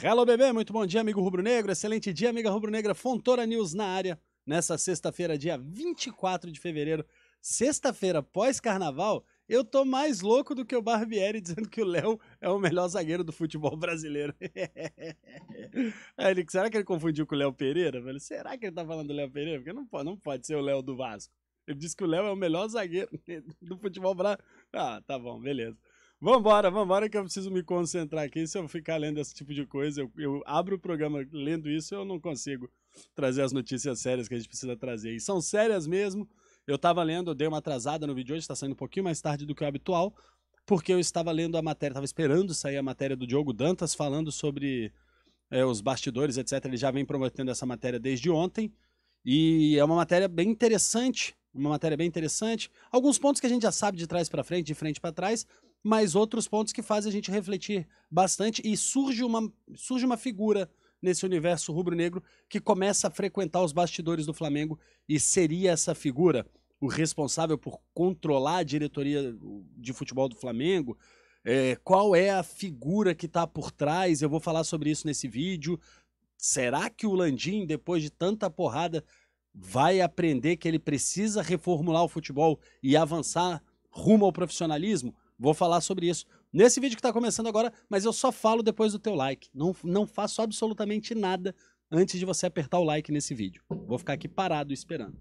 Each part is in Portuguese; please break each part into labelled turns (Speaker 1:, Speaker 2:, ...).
Speaker 1: Hello, bebê! Muito bom dia, amigo rubro-negro. Excelente dia, amiga rubro-negra. Fontoura News na área. Nessa sexta-feira, dia 24 de fevereiro, sexta-feira pós-carnaval, eu tô mais louco do que o Barbieri dizendo que o Léo é o melhor zagueiro do futebol brasileiro. ele, será que ele confundiu com o Léo Pereira? será que ele tá falando do Léo Pereira? Porque não pode, não pode ser o Léo do Vasco. Ele disse que o Léo é o melhor zagueiro do futebol brasileiro. Ah, tá bom, beleza. Vambora, vambora, que eu preciso me concentrar aqui. Se eu ficar lendo esse tipo de coisa, eu, eu abro o programa lendo isso, eu não consigo trazer as notícias sérias que a gente precisa trazer. E são sérias mesmo. Eu estava lendo, eu dei uma atrasada no vídeo hoje, está saindo um pouquinho mais tarde do que o habitual, porque eu estava lendo a matéria, estava esperando sair a matéria do Diogo Dantas falando sobre é, os bastidores, etc. Ele já vem prometendo essa matéria desde ontem. E é uma matéria bem interessante, uma matéria bem interessante. Alguns pontos que a gente já sabe de trás para frente, de frente para trás, mas outros pontos que fazem a gente refletir bastante e surge uma, surge uma figura nesse universo rubro-negro que começa a frequentar os bastidores do Flamengo e seria essa figura o responsável por controlar a diretoria de futebol do Flamengo, é, qual é a figura que está por trás? Eu vou falar sobre isso nesse vídeo. Será que o Landim, depois de tanta porrada, vai aprender que ele precisa reformular o futebol e avançar rumo ao profissionalismo? Vou falar sobre isso nesse vídeo que está começando agora, mas eu só falo depois do teu like. Não, não faço absolutamente nada antes de você apertar o like nesse vídeo. Vou ficar aqui parado esperando.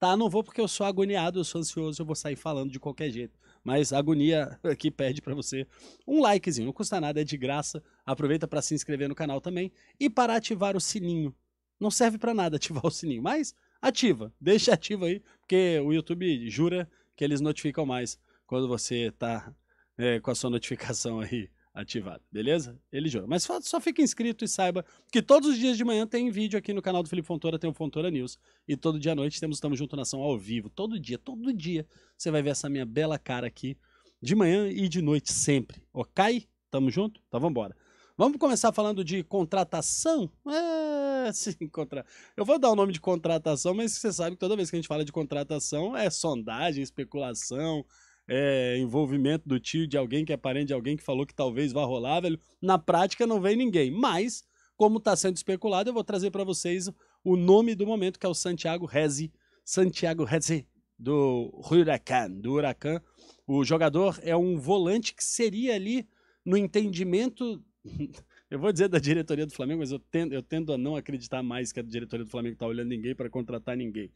Speaker 1: Tá, não vou porque eu sou agoniado, eu sou ansioso, eu vou sair falando de qualquer jeito. Mas a agonia aqui pede para você um likezinho, não custa nada, é de graça. Aproveita para se inscrever no canal também e para ativar o sininho. Não serve para nada ativar o sininho, mas ativa, deixa ativo aí, porque o YouTube jura que eles notificam mais quando você está é, com a sua notificação aí ativada, beleza? Ele jura. Mas só fica inscrito e saiba que todos os dias de manhã tem vídeo aqui no canal do Felipe Fontoura, tem o Fontoura News. E todo dia à noite temos Tamo Junto Nação ao vivo. Todo dia, todo dia você vai ver essa minha bela cara aqui de manhã e de noite sempre. Ok? Tamo junto? Então vambora. embora. Vamos começar falando de contratação? É, sim, contra... Eu vou dar o nome de contratação, mas você sabe que toda vez que a gente fala de contratação é sondagem, especulação, é, envolvimento do tio de alguém que é parente de alguém que falou que talvez vá rolar, velho. Na prática não vem ninguém. Mas, como está sendo especulado, eu vou trazer para vocês o nome do momento, que é o Santiago Rezi. Santiago Rezi, do Huracan, do Huracan. O jogador é um volante que seria ali, no entendimento... Eu vou dizer da diretoria do Flamengo, mas eu tendo, eu tendo a não acreditar mais que a diretoria do Flamengo está olhando ninguém para contratar ninguém.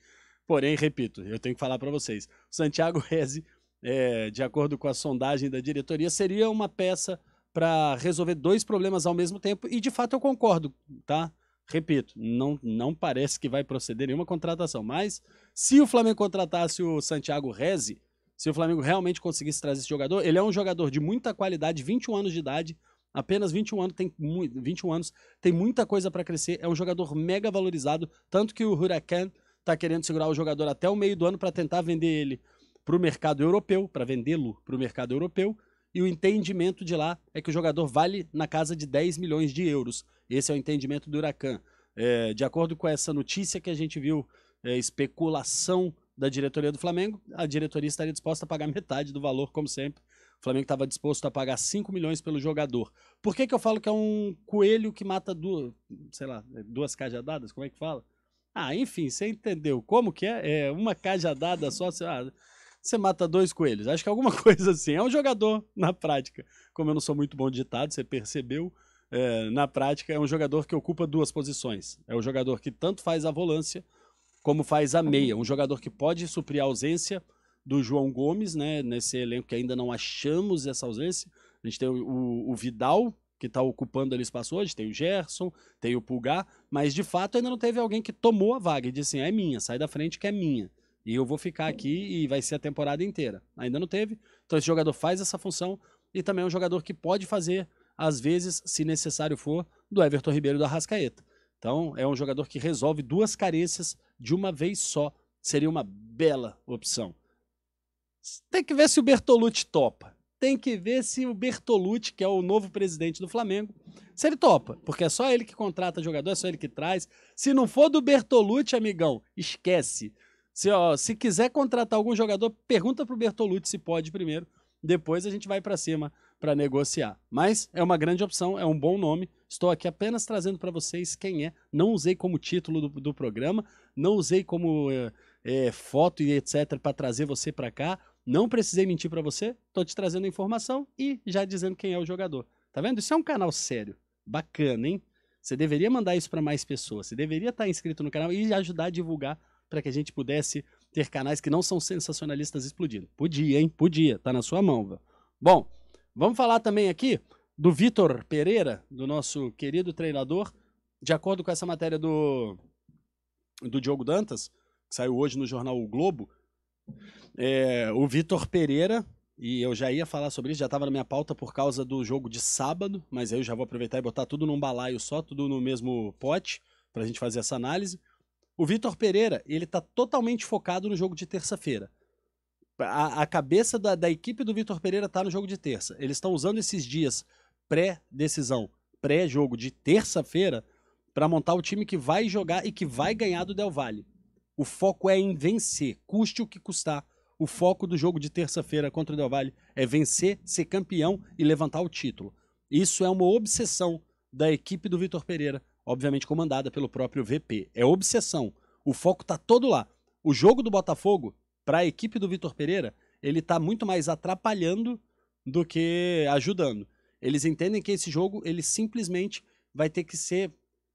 Speaker 1: Porém, repito, eu tenho que falar para vocês. Santiago Reze é, de acordo com a sondagem da diretoria, seria uma peça para resolver dois problemas ao mesmo tempo. E de fato eu concordo, tá? Repito, não, não parece que vai proceder nenhuma contratação. Mas se o Flamengo contratasse o Santiago Reze, se o Flamengo realmente conseguisse trazer esse jogador, ele é um jogador de muita qualidade, 21 anos de idade, apenas 21 anos, tem, 21 anos, tem muita coisa para crescer, é um jogador mega valorizado, tanto que o Huracan está querendo segurar o jogador até o meio do ano para tentar vender ele para o mercado europeu, para vendê-lo para o mercado europeu, e o entendimento de lá é que o jogador vale na casa de 10 milhões de euros. Esse é o entendimento do Huracan. É, de acordo com essa notícia que a gente viu, é, especulação da diretoria do Flamengo, a diretoria estaria disposta a pagar metade do valor, como sempre. O Flamengo estava disposto a pagar 5 milhões pelo jogador. Por que, que eu falo que é um coelho que mata duas, sei lá, duas cajadadas? Como é que fala? Ah, enfim, você entendeu. Como que é? é uma cajadada só. Você, você mata dois coelhos. Acho que é alguma coisa assim. É um jogador na prática. Como eu não sou muito bom ditado, você percebeu. É, na prática, é um jogador que ocupa duas posições. É um jogador que tanto faz a volância como faz a meia. Um jogador que pode suprir a ausência do João Gomes, né? Nesse elenco que ainda não achamos essa ausência. A gente tem o, o, o Vidal, que está ocupando ali espaço hoje, tem o Gerson, tem o Pulgar, mas de fato ainda não teve alguém que tomou a vaga e disse assim: é minha, sai da frente que é minha. E eu vou ficar aqui e vai ser a temporada inteira. Ainda não teve. Então esse jogador faz essa função e também é um jogador que pode fazer, às vezes, se necessário for, do Everton Ribeiro do Rascaeta. Então é um jogador que resolve duas carências de uma vez só. Seria uma bela opção. Tem que ver se o Bertolucci topa. Tem que ver se o Bertolucci, que é o novo presidente do Flamengo, se ele topa. Porque é só ele que contrata jogador, é só ele que traz. Se não for do Bertolucci, amigão, esquece. Se, ó, se quiser contratar algum jogador, pergunta pro Bertolucci se pode primeiro. Depois a gente vai para cima para negociar. Mas é uma grande opção, é um bom nome. Estou aqui apenas trazendo para vocês quem é. Não usei como título do, do programa, não usei como é, é, foto e etc. para trazer você para cá. Não precisei mentir para você, estou te trazendo a informação e já dizendo quem é o jogador. Tá vendo? Isso é um canal sério, bacana, hein? Você deveria mandar isso para mais pessoas. Você deveria estar tá inscrito no canal e ajudar a divulgar para que a gente pudesse ter canais que não são sensacionalistas explodindo. Podia, hein? Podia, tá na sua mão. Véio. Bom, vamos falar também aqui do Vitor Pereira, do nosso querido treinador, de acordo com essa matéria do, do Diogo Dantas, que saiu hoje no jornal O Globo, é, o Vitor Pereira, e eu já ia falar sobre isso, já estava na minha pauta por causa do jogo de sábado, mas aí eu já vou aproveitar e botar tudo num balaio só, tudo no mesmo pote, para a gente fazer essa análise. O Vitor Pereira, ele está totalmente focado no jogo de terça-feira. A, a, cabeça da, da equipe do Vitor Pereira está no jogo de terça. Eles estão usando esses dias pré-decisão, pré-jogo de terça-feira, para montar o time que vai jogar e que vai ganhar do Del Valle. O foco é em vencer, custe o que custar. O foco do jogo de terça-feira contra o Del Valle é vencer, ser campeão e levantar o título. Isso é uma obsessão da equipe do Vitor Pereira obviamente comandada pelo próprio VP. É obsessão. O foco está todo lá. O jogo do Botafogo, para a equipe do Vitor Pereira, ele está muito mais atrapalhando do que ajudando. Eles entendem que esse jogo ele simplesmente vai ter que ser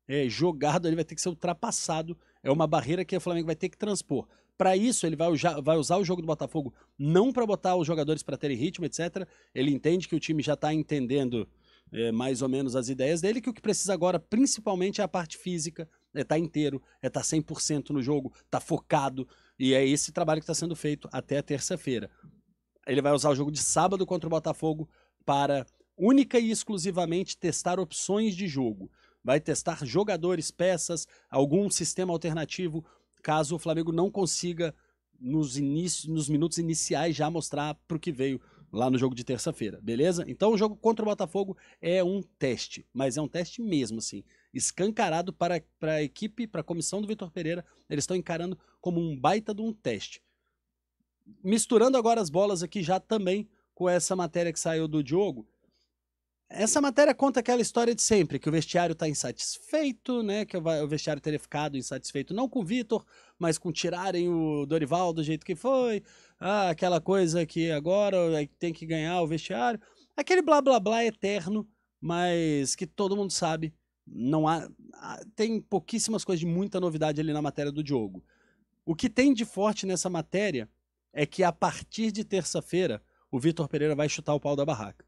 Speaker 1: é, jogado, ele vai ter que ser ultrapassado. É uma barreira que o Flamengo vai ter que transpor. Para isso, ele vai, vai, usar o jogo do Botafogo não para botar os jogadores para terem ritmo, etc. Ele entende que o time já está entendendo é, mais ou menos as ideias dele, que o que precisa agora principalmente é a parte física, é estar tá inteiro, é estar tá 100% no jogo, tá focado, e é esse trabalho que está sendo feito até terça-feira. Ele vai usar o jogo de sábado contra o Botafogo para única e exclusivamente testar opções de jogo. Vai testar jogadores, peças, algum sistema alternativo, caso o Flamengo não consiga nos, inicio, nos minutos iniciais já mostrar para o que veio lá no jogo de terça-feira, beleza? Então o jogo contra o Botafogo é um teste, mas é um teste mesmo, assim, escancarado para, para a equipe, para a comissão do Vitor Pereira, eles estão encarando como um baita de um teste. Misturando agora as bolas aqui já também com essa matéria que saiu do Diogo, essa matéria conta aquela história de sempre, que o vestiário está insatisfeito, né? Que o vestiário teria ficado insatisfeito não com o Vitor, mas com tirarem o Dorival do jeito que foi. Ah, aquela coisa que agora tem que ganhar o vestiário. Aquele blá blá blá eterno, mas que todo mundo sabe. Não há. Tem pouquíssimas coisas de muita novidade ali na matéria do Diogo. O que tem de forte nessa matéria é que a partir de terça-feira o Vitor Pereira vai chutar o pau da barraca.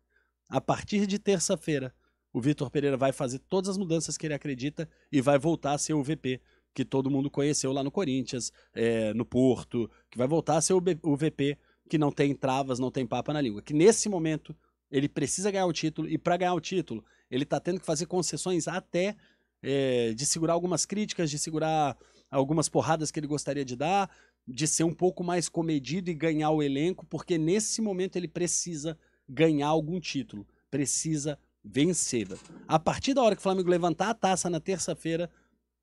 Speaker 1: A partir de terça-feira, o Vitor Pereira vai fazer todas as mudanças que ele acredita e vai voltar a ser o VP que todo mundo conheceu lá no Corinthians, é, no Porto, que vai voltar a ser o, B, o VP que não tem travas, não tem papa na língua. Que nesse momento ele precisa ganhar o título e para ganhar o título ele está tendo que fazer concessões até é, de segurar algumas críticas, de segurar algumas porradas que ele gostaria de dar, de ser um pouco mais comedido e ganhar o elenco, porque nesse momento ele precisa ganhar algum título, precisa vencer. A partir da hora que o Flamengo levantar a taça na terça-feira,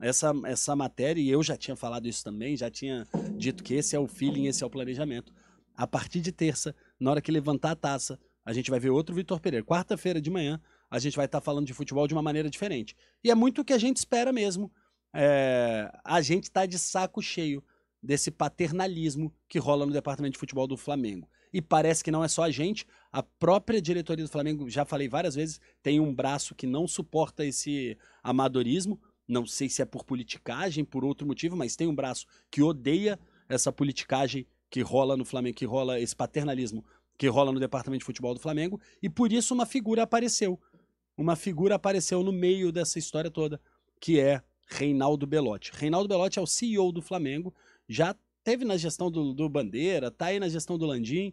Speaker 1: essa, essa matéria, e eu já tinha falado isso também, já tinha dito que esse é o feeling, esse é o planejamento. A partir de terça, na hora que levantar a taça, a gente vai ver outro Vitor Pereira. Quarta-feira de manhã, a gente vai estar tá falando de futebol de uma maneira diferente. E é muito o que a gente espera mesmo. É, a gente está de saco cheio desse paternalismo que rola no departamento de futebol do Flamengo e parece que não é só a gente. A própria diretoria do Flamengo, já falei várias vezes, tem um braço que não suporta esse amadorismo. Não sei se é por politicagem, por outro motivo, mas tem um braço que odeia essa politicagem que rola no Flamengo, que rola esse paternalismo que rola no departamento de futebol do Flamengo, e por isso uma figura apareceu. Uma figura apareceu no meio dessa história toda, que é Reinaldo Belotti. Reinaldo Belotti é o CEO do Flamengo, já teve na gestão do, do Bandeira, tá aí na gestão do Landim,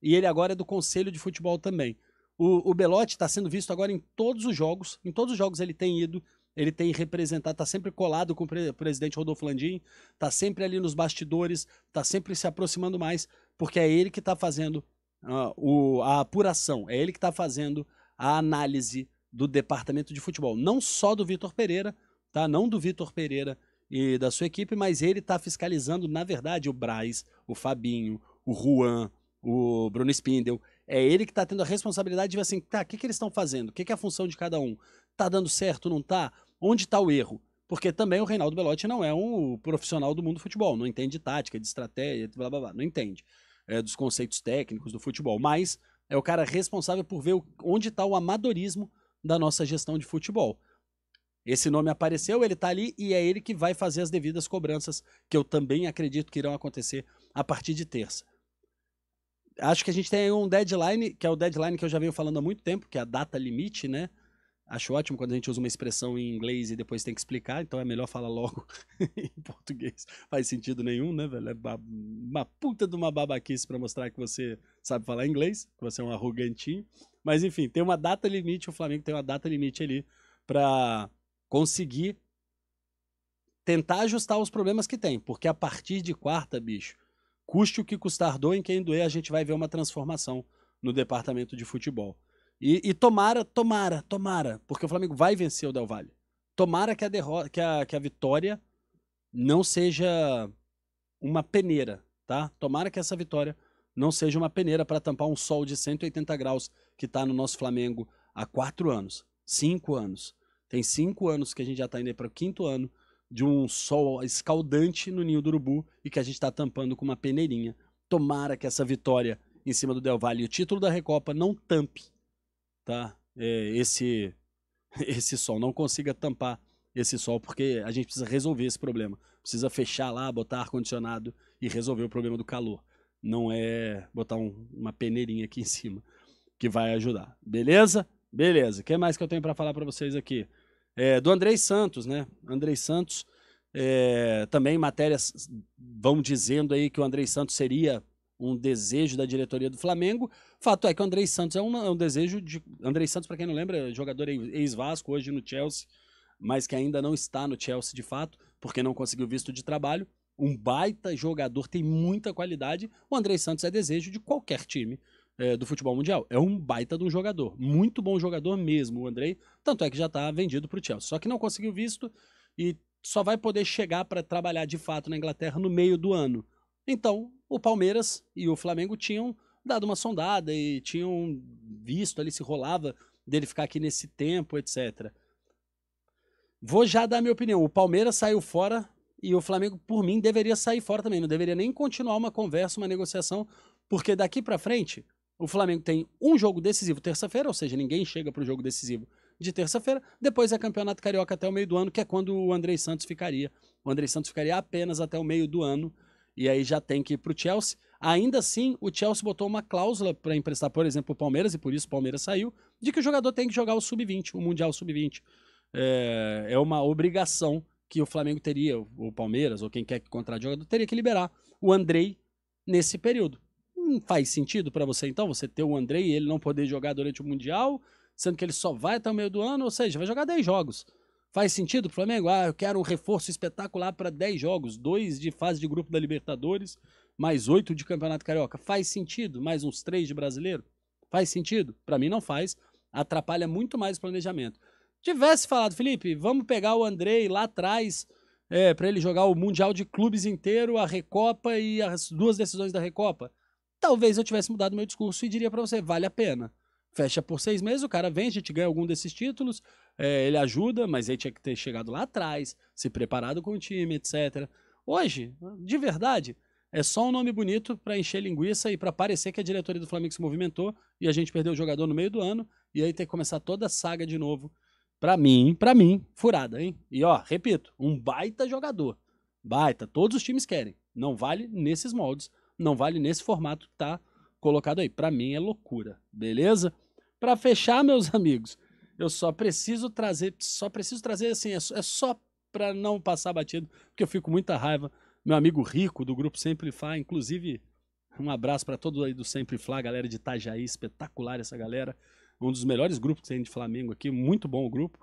Speaker 1: e ele agora é do Conselho de Futebol também. O, o Belotti está sendo visto agora em todos os jogos, em todos os jogos ele tem ido, ele tem representado, está sempre colado com o presidente Rodolfo Landim, está sempre ali nos bastidores, está sempre se aproximando mais, porque é ele que está fazendo uh, o, a apuração, é ele que está fazendo a análise do departamento de futebol, não só do Vitor Pereira, tá? Não do Vitor Pereira e da sua equipe, mas ele está fiscalizando, na verdade, o Braz, o Fabinho, o Juan, o Bruno Spindel. É ele que está tendo a responsabilidade de ver assim, tá, o que, que eles estão fazendo? O que, que é a função de cada um? Tá dando certo, não tá? Onde está o erro? Porque também o Reinaldo Belotti não é um profissional do mundo do futebol, não entende tática, de estratégia, blá blá blá, não entende é, dos conceitos técnicos do futebol, mas é o cara responsável por ver onde está o amadorismo da nossa gestão de futebol. Esse nome apareceu, ele está ali e é ele que vai fazer as devidas cobranças, que eu também acredito que irão acontecer a partir de terça. Acho que a gente tem um deadline, que é o deadline que eu já venho falando há muito tempo, que é a data limite, né? Acho ótimo quando a gente usa uma expressão em inglês e depois tem que explicar, então é melhor falar logo em português. Faz sentido nenhum, né, velho? É uma puta de uma babaquice para mostrar que você sabe falar inglês, que você é um arrogantinho. Mas enfim, tem uma data limite, o Flamengo tem uma data limite ali para conseguir tentar ajustar os problemas que tem, porque a partir de quarta, bicho, custe o que custar, doem quem doer, a gente vai ver uma transformação no departamento de futebol. E, e, tomara, tomara, tomara, porque o Flamengo vai vencer o Del Valle. Tomara que a, derrota, que a, que a vitória não seja uma peneira, tá? Tomara que essa vitória não seja uma peneira para tampar um sol de 180 graus que está no nosso Flamengo há quatro anos, cinco anos. Tem cinco anos que a gente já está indo para o quinto ano de um sol escaldante no ninho do urubu e que a gente está tampando com uma peneirinha. Tomara que essa vitória em cima do Del Valle e o título da Recopa não tampe, tá? É, esse esse sol não consiga tampar esse sol porque a gente precisa resolver esse problema. Precisa fechar lá, botar ar condicionado e resolver o problema do calor. Não é botar um, uma peneirinha aqui em cima que vai ajudar. Beleza? Beleza. O que mais que eu tenho para falar para vocês aqui? É, do Andrei Santos, né? Andrei Santos, é, também matérias vão dizendo aí que o Andrei Santos seria um desejo da diretoria do Flamengo. Fato é que o Andrei Santos é um, é um desejo de. Andrei Santos, para quem não lembra, é jogador ex-Vasco, hoje no Chelsea, mas que ainda não está no Chelsea de fato, porque não conseguiu visto de trabalho. Um baita jogador, tem muita qualidade. O Andrei Santos é desejo de qualquer time é, do futebol mundial. É um baita de um jogador, muito bom jogador mesmo, o Andrei. Tanto é que já está vendido para o Chelsea. Só que não conseguiu visto e só vai poder chegar para trabalhar de fato na Inglaterra no meio do ano. Então, o Palmeiras e o Flamengo tinham dado uma sondada e tinham visto ali se rolava dele ficar aqui nesse tempo, etc. Vou já dar minha opinião. O Palmeiras saiu fora e o Flamengo, por mim, deveria sair fora também. Não deveria nem continuar uma conversa, uma negociação, porque daqui para frente o Flamengo tem um jogo decisivo terça-feira, ou seja, ninguém chega para o jogo decisivo de terça-feira. Depois é campeonato carioca até o meio do ano, que é quando o André Santos ficaria. O André Santos ficaria apenas até o meio do ano e aí já tem que ir para o Chelsea. Ainda assim, o Chelsea botou uma cláusula para emprestar, por exemplo, o Palmeiras, e por isso o Palmeiras saiu, de que o jogador tem que jogar o Sub-20, o Mundial Sub-20. É, é, uma obrigação que o Flamengo teria, o Palmeiras, ou quem quer que contrate o jogador, teria que liberar o Andrei nesse período não faz sentido para você, então, você ter o Andrei e ele não poder jogar durante o Mundial, sendo que ele só vai até o meio do ano, ou seja, vai jogar 10 jogos. Faz sentido pro Flamengo? Ah, eu quero um reforço espetacular para 10 jogos, dois de fase de grupo da Libertadores, mais oito de Campeonato Carioca. Faz sentido? Mais uns três de brasileiro? Faz sentido? Para mim não faz. Atrapalha muito mais o planejamento. Tivesse falado, Felipe, vamos pegar o Andrei lá atrás é, para ele jogar o Mundial de Clubes inteiro, a Recopa e as duas decisões da Recopa. Talvez eu tivesse mudado meu discurso e diria para você, vale a pena. Fecha por seis meses, o cara vem, a gente ganha algum desses títulos, é, ele ajuda, mas aí tinha que ter chegado lá atrás, se preparado com o time, etc. Hoje, de verdade, é só um nome bonito para encher linguiça e para parecer que a diretoria do Flamengo se movimentou e a gente perdeu o jogador no meio do ano e aí tem que começar toda a saga de novo. Para mim, para mim, furada, hein? E ó, repito, um baita jogador. Baita, todos os times querem. Não vale nesses moldes não vale nesse formato que tá colocado aí. Para mim é loucura, beleza? Para fechar, meus amigos, eu só preciso trazer, só preciso trazer assim, é só, é para não passar batido, porque eu fico muita raiva. Meu amigo Rico do grupo Sempre Fá, inclusive, um abraço para todo aí do Sempre Fla, galera de Itajaí, espetacular essa galera. Um dos melhores grupos que tem de Flamengo aqui, muito bom o grupo.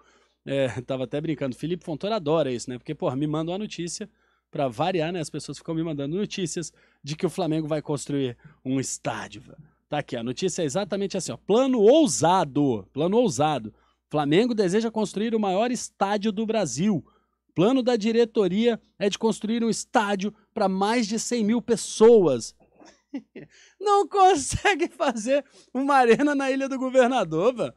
Speaker 1: É, tava até brincando, Felipe Fontoura adora isso, né? Porque, porra, me manda uma notícia para variar, né? As pessoas ficam me mandando notícias de que o Flamengo vai construir um estádio. Tá aqui, a notícia é exatamente assim, ó. Plano ousado, plano ousado. Flamengo deseja construir o maior estádio do Brasil. Plano da diretoria é de construir um estádio para mais de 100 mil pessoas. Não consegue fazer uma arena na Ilha do Governador, velho.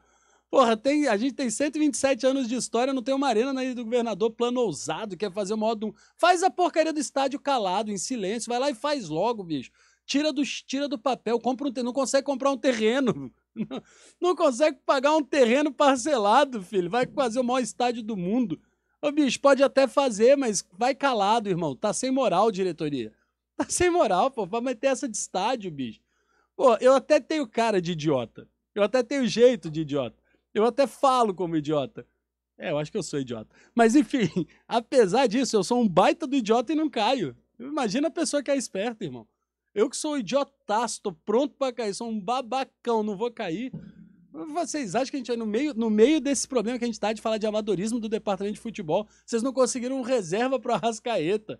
Speaker 1: Porra, tem, a gente tem 127 anos de história, não tem uma arena na ilha do governador, plano ousado, quer fazer o maior do... Faz a porcaria do estádio calado, em silêncio, vai lá e faz logo, bicho. Tira do, tira do papel, compra um não consegue comprar um terreno. Não, não consegue pagar um terreno parcelado, filho. Vai fazer o maior estádio do mundo. Ô, bicho, pode até fazer, mas vai calado, irmão. Tá sem moral, diretoria. Tá sem moral, pô. Vai meter essa de estádio, bicho. Pô, eu até tenho cara de idiota. Eu até tenho jeito de idiota. Eu até falo como idiota. É, eu acho que eu sou idiota. Mas enfim, apesar disso, eu sou um baita do idiota e não caio. Imagina a pessoa que é esperta, irmão. Eu que sou idiotaço, tô pronto para cair, sou um babacão, não vou cair. Vocês acham que a gente vai é no meio, no meio desse problema que a gente tá de falar de amadorismo do departamento de futebol, vocês não conseguiram reserva pro Arrascaeta.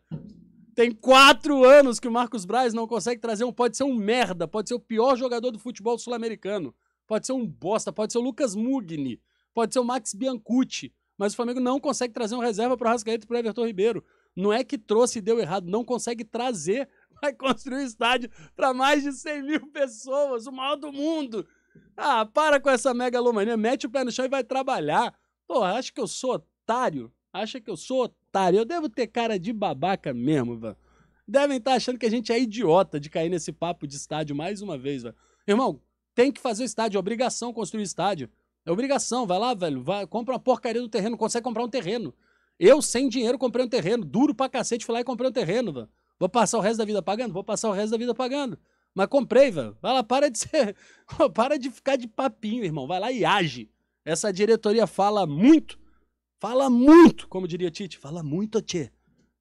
Speaker 1: Tem quatro anos que o Marcos Braz não consegue trazer um. Pode ser um merda, pode ser o pior jogador do futebol sul-americano pode ser um bosta, pode ser o Lucas Mugni, pode ser o Max Biancucci, mas o Flamengo não consegue trazer um reserva para o Rascaeta e para Everton Ribeiro. Não é que trouxe e deu errado, não consegue trazer. Vai construir um estádio para mais de 100 mil pessoas, o maior do mundo. Ah, para com essa megalomania, mete o pé no chão e vai trabalhar. Pô, acha que eu sou otário? Acha que eu sou otário? Eu devo ter cara de babaca mesmo, velho. Devem estar tá achando que a gente é idiota de cair nesse papo de estádio mais uma vez, velho. Irmão, tem que fazer o estádio, é obrigação construir estádio. É obrigação, vai lá, velho, vai, compra uma porcaria do terreno, consegue comprar um terreno. Eu, sem dinheiro, comprei um terreno, duro pra cacete, fui lá e comprei um terreno, velho. Vou passar o resto da vida pagando? Vou passar o resto da vida pagando. Mas comprei, velho. Vai lá, para de ser. para de ficar de papinho, irmão. Vai lá e age. Essa diretoria fala muito. Fala muito, como diria Tite. Fala muito, Tchê.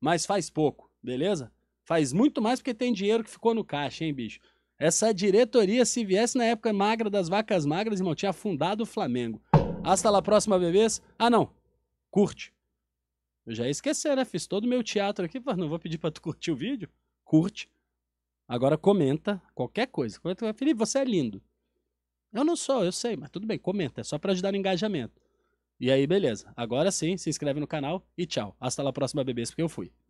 Speaker 1: Mas faz pouco, beleza? Faz muito mais porque tem dinheiro que ficou no caixa, hein, bicho? Essa diretoria, se viesse na época magra das vacas magras, irmão, tinha afundado o Flamengo. Hasta lá, próxima bebês. Ah, não. Curte. Eu já ia esquecer, né? Fiz todo o meu teatro aqui. Não vou pedir pra tu curtir o vídeo. Curte. Agora comenta qualquer coisa. Comenta, Felipe, você é lindo. Eu não sou, eu sei, mas tudo bem, comenta. É só para ajudar no engajamento. E aí, beleza. Agora sim, se inscreve no canal e tchau. Hasta lá, próxima bebês, porque eu fui.